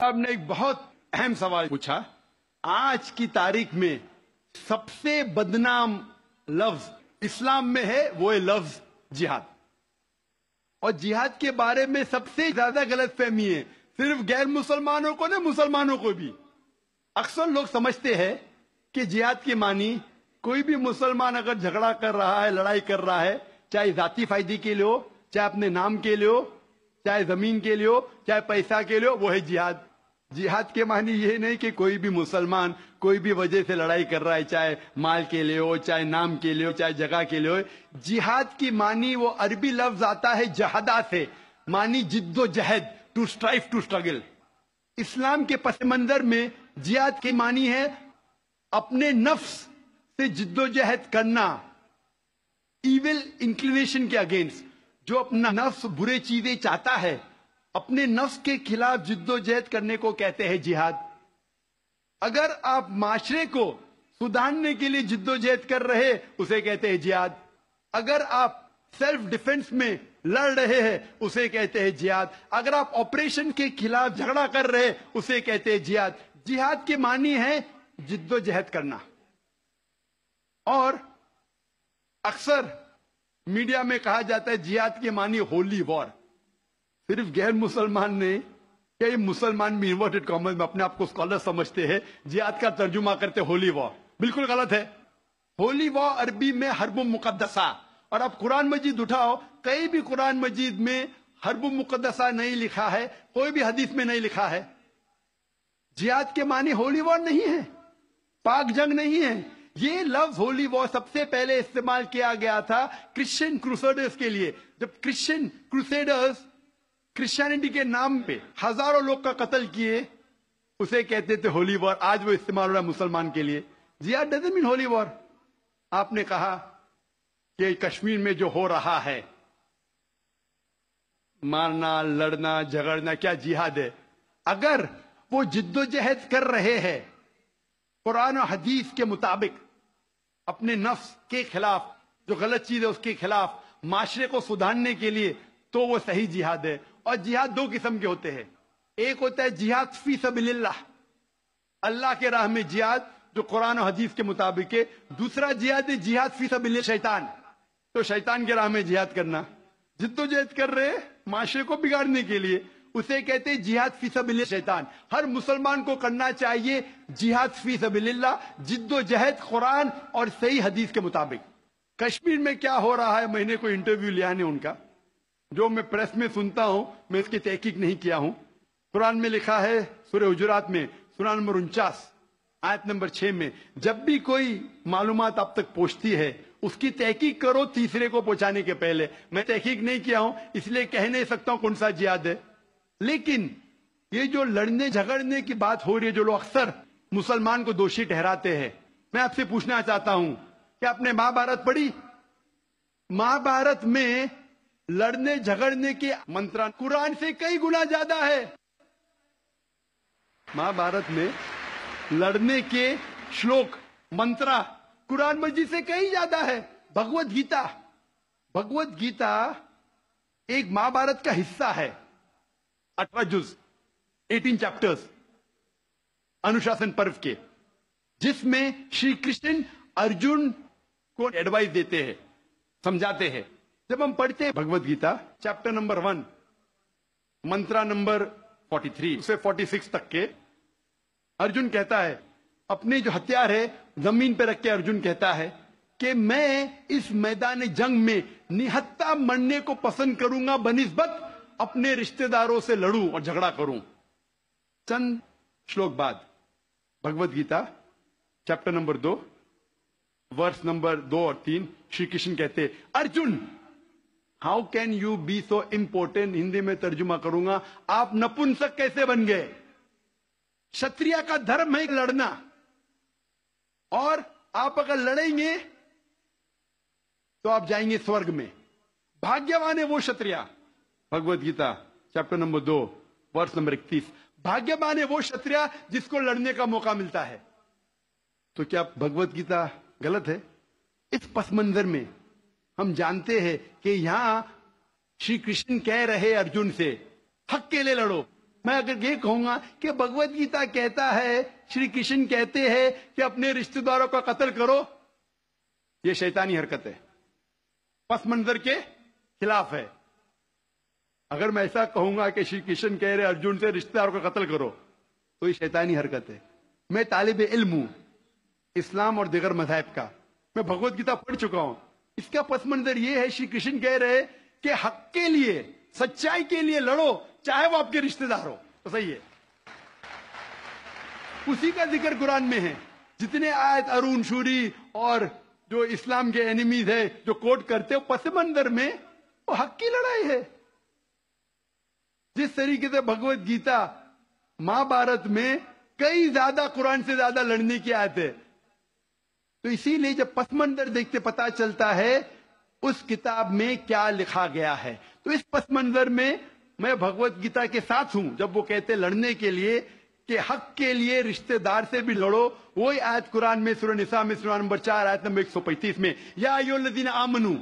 साहब ने एक बहुत अहम सवाल पूछा आज की तारीख में सबसे बदनाम लफ्ज इस्लाम में है वो है लफ्ज जिहाद और जिहाद के बारे में सबसे ज्यादा गलत फहमी है सिर्फ गैर मुसलमानों को ना मुसलमानों को भी अक्सर लोग समझते हैं कि जिहाद की मानी कोई भी मुसलमान अगर झगड़ा कर रहा है लड़ाई कर रहा है चाहे जाति फायदे के लिए हो चाहे अपने नाम के लिए हो चाहे जमीन के लिए हो चाहे पैसा के लिए हो वो है जिहाद जिहाद के मानी ये नहीं कि कोई भी मुसलमान कोई भी वजह से लड़ाई कर रहा है चाहे माल के लिए हो चाहे नाम के लिए हो चाहे जगह के लिए हो जिहाद की मानी वो अरबी लफ्ज आता है जहादा से मानी जिद्दोजहद to strive to struggle Islam के पस मंजर में जिहाद की मानी है अपने नफ्स से जिद्दोजहद करना इविल इंक्लिनेशन के अगेंस्ट जो अपना नफ्स बुरे चीजें चाहता है अपने नफ्स के खिलाफ जिद्दोजहद करने को कहते हैं जिहाद अगर आप माशरे को सुधारने के लिए जिद्दोजहद कर रहे उसे कहते हैं जिहाद अगर आप सेल्फ डिफेंस में लड़ रहे हैं उसे कहते हैं जिहाद अगर आप ऑपरेशन के खिलाफ झगड़ा कर रहे उसे कहते हैं जिहाद जिहाद के मानी है जिद्दोजहद करना और अक्सर मीडिया में कहा जाता है जियाद के मानी होली वॉर सिर्फ गैर मुसलमान ने क्या ये मुसलमान भी इन्वर्टेड कॉमर्स में अपने आप को स्कॉलर समझते हैं जियाद का तर्जुमा करते होली वॉर बिल्कुल गलत है होली वॉर अरबी में हरब मुकदसा और आप कुरान मजीद उठाओ कहीं भी कुरान मजीद में हरब मुकदसा नहीं लिखा है कोई भी हदीस में नहीं लिखा है जियाद के मानी होली वॉर नहीं है पाक जंग नहीं है ये लफ्ज होली वॉर सबसे पहले इस्तेमाल किया गया था क्रिश्चियन क्रूसेडर्स के लिए जब क्रिश्चियन क्रूसेडर्स क्रिश्चियनिटी के नाम पे हजारों लोग का कत्ल किए उसे कहते थे होली वॉर आज वो इस्तेमाल हो रहा है मुसलमान के लिए जी आर डजेंट मीन होली वॉर आपने कहा कि कश्मीर में जो हो रहा है मारना लड़ना झगड़ना क्या जिहाद है अगर वो जिद्दोजहद कर रहे हैं कुरान और हदीस के मुताबिक अपने नफ्स के खिलाफ जो गलत चीज है उसके खिलाफ माशरे को सुधारने के लिए तो वो सही जिहाद है और जिहाद दो किस्म के होते हैं एक होता है जिहाद फी सबल्ला अल्लाह के राह में जिहाद जो कुरान और हदीस के मुताबिक है दूसरा जिहाद है जिहाद फी सबल शैतान तो शैतान के राह में जिहाद करना जिद्दोजहद कर रहे हैं माशरे को बिगाड़ने के लिए उसे कहते हैं जिहाद फी शैतान हर मुसलमान को करना चाहिए जिहाद फी सबील्ला जिद्दोजहद कुरान और सही हदीस के मुताबिक कश्मीर में क्या हो रहा है मैंने कोई इंटरव्यू लिया नहीं उनका जो मैं प्रेस में सुनता हूं मैं इसकी तहकीक नहीं किया हूं कुरान में लिखा है सूर्य हजरात में सुरान नंबर उनचास आयत नंबर छह में जब भी कोई मालूम आप तक पहुंचती है उसकी तहकीक करो तीसरे को पहुंचाने के पहले मैं तहकीक नहीं किया हूं इसलिए कह नहीं सकता हूं कौन सा जियाद है लेकिन ये जो लड़ने झगड़ने की बात हो रही है जो लोग अक्सर मुसलमान को दोषी ठहराते हैं मैं आपसे पूछना चाहता हूं कि आपने महाभारत पढ़ी महाभारत में लड़ने झगड़ने के मंत्रा कुरान से कई गुना ज्यादा है महाभारत में लड़ने के श्लोक मंत्रा कुरान मस्जिद से कई ज्यादा है भगवत गीता भगवत गीता एक महाभारत का हिस्सा है अठारह जुज एटीन चैप्टर्स अनुशासन पर्व के जिसमें श्री कृष्ण अर्जुन को एडवाइस देते हैं समझाते हैं जब हम पढ़ते हैं Bhagavad Gita chapter number one mantra number forty three से सिक्स तक के अर्जुन कहता है अपने जो हथियार है जमीन पर रख के अर्जुन कहता है कि मैं इस मैदान जंग में निहत्ता मरने को पसंद करूंगा बनिस्बत अपने रिश्तेदारों से लड़ूं और झगड़ा करूं चंद श्लोक बाद भगवत गीता चैप्टर नंबर दो वर्ष नंबर दो और तीन श्री कृष्ण कहते Arjun how can you be so important Hindi में तर्जुमा करूंगा आप नपुंसक कैसे बन गए क्षत्रिय का धर्म है लड़ना और आप अगर लड़ेंगे तो आप जाएंगे स्वर्ग में भाग्यवान है वो क्षत्रिया भगवत गीता चैप्टर नंबर दो वर्ष नंबर इकतीस भाग्यमान है वो क्षत्रिय जिसको लड़ने का मौका मिलता है तो क्या भगवत गीता गलत है इस पस मंजर में हम जानते हैं कि यहां श्री कृष्ण कह रहे अर्जुन से हक के लिए लड़ो मैं अगर ये कहूंगा कि भगवत गीता कहता है श्री कृष्ण कहते हैं कि अपने रिश्तेदारों का कत्ल करो ये शैतानी हरकत है पस मंजर के खिलाफ है अगर मैं ऐसा कहूंगा कि श्री कृष्ण कह रहे अर्जुन से रिश्तेदार को कत्ल करो तो ये शैतानी हरकत है मैं तालिब इल्म हूं इस्लाम और दिगर मजाहब का मैं भगवत गीता पढ़ चुका हूं इसका पस मंजर ये है श्री कृष्ण कह रहे कि हक के लिए सच्चाई के लिए लड़ो चाहे वो आपके रिश्तेदार हो तो सही है उसी का जिक्र कुरान में है जितने आयत अरुण शूरी और जो इस्लाम के एनिमीज है जो कोर्ट करते हो पस मंजर में वो हक की लड़ाई है जिस तरीके से भगवत गीता महाभारत में कई ज्यादा कुरान से ज्यादा लड़ने की आयत है तो इसीलिए जब पसमंदर देखते पता चलता है उस किताब में क्या लिखा गया है तो इस पसमंदर में मैं भगवत गीता के साथ हूं जब वो कहते लड़ने के लिए कि हक के लिए रिश्तेदार से भी लड़ो वही आयत कुरान में सुर निशा में सुरान नंबर चार आयत नंबर एक सौ पैंतीस में या यो आमनू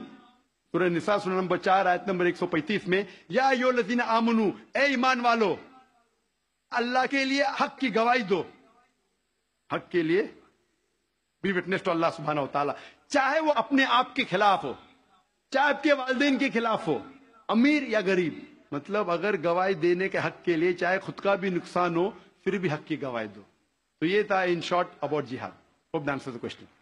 सूर्य निशा सुन नंबर चार आयत नंबर पैंतीस में या यो लजीन आमनू ए ईमान वालो अल्लाह के लिए हक की गवाही दो हक के लिए बी विटनेस टू अल्लाह सुबहाना तला चाहे वो अपने आप के खिलाफ हो चाहे आपके वालदेन के खिलाफ हो अमीर या गरीब मतलब अगर गवाही देने के हक के लिए चाहे खुद का भी नुकसान हो फिर भी हक की गवाही दो तो ये था in short about jihad hope answer the question